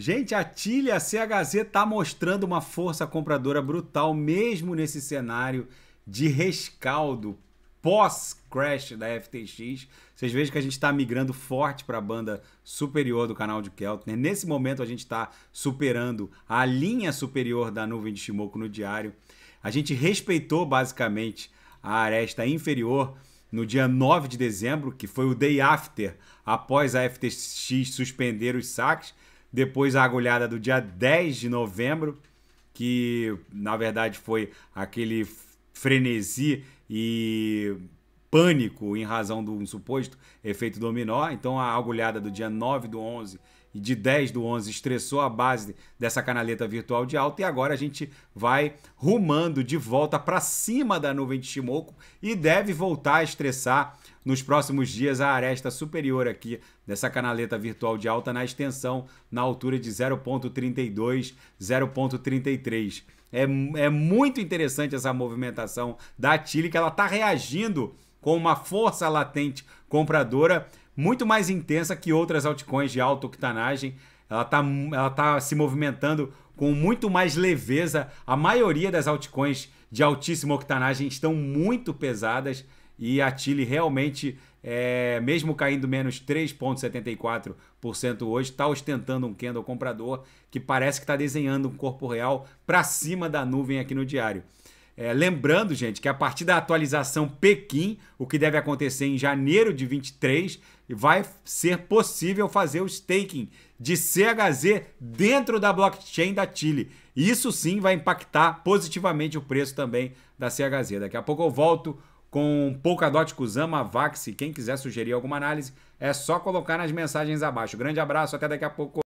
Gente, a Tilha CHZ está mostrando uma força compradora brutal, mesmo nesse cenário de rescaldo pós-crash da FTX. Vocês vejam que a gente está migrando forte para a banda superior do canal de Keltner. Nesse momento, a gente está superando a linha superior da nuvem de Shimoku no diário. A gente respeitou basicamente a aresta inferior no dia 9 de dezembro, que foi o day after após a FTX suspender os saques. Depois a agulhada do dia 10 de novembro, que na verdade foi aquele frenesi e pânico em razão de um suposto efeito dominó. Então a agulhada do dia 9 do 11 de 10 do 11 estressou a base dessa canaleta virtual de alta e agora a gente vai rumando de volta para cima da nuvem de Shimoku e deve voltar a estressar nos próximos dias a aresta superior aqui dessa canaleta virtual de alta na extensão na altura de 0.32, 0.33. É, é muito interessante essa movimentação da Tilly, que ela está reagindo com uma força latente compradora muito mais intensa que outras altcoins de alta octanagem. Ela está ela tá se movimentando com muito mais leveza. A maioria das altcoins de altíssima octanagem estão muito pesadas e a Chile realmente, é, mesmo caindo menos 3,74% hoje, está ostentando um candle comprador que parece que está desenhando um corpo real para cima da nuvem aqui no diário. É, lembrando, gente, que a partir da atualização Pequim, o que deve acontecer em janeiro de 23, vai ser possível fazer o staking de CHZ dentro da blockchain da Chile. Isso sim vai impactar positivamente o preço também da CHZ. Daqui a pouco eu volto com Polkadot, Kuzama, Vax. Quem quiser sugerir alguma análise, é só colocar nas mensagens abaixo. Grande abraço, até daqui a pouco.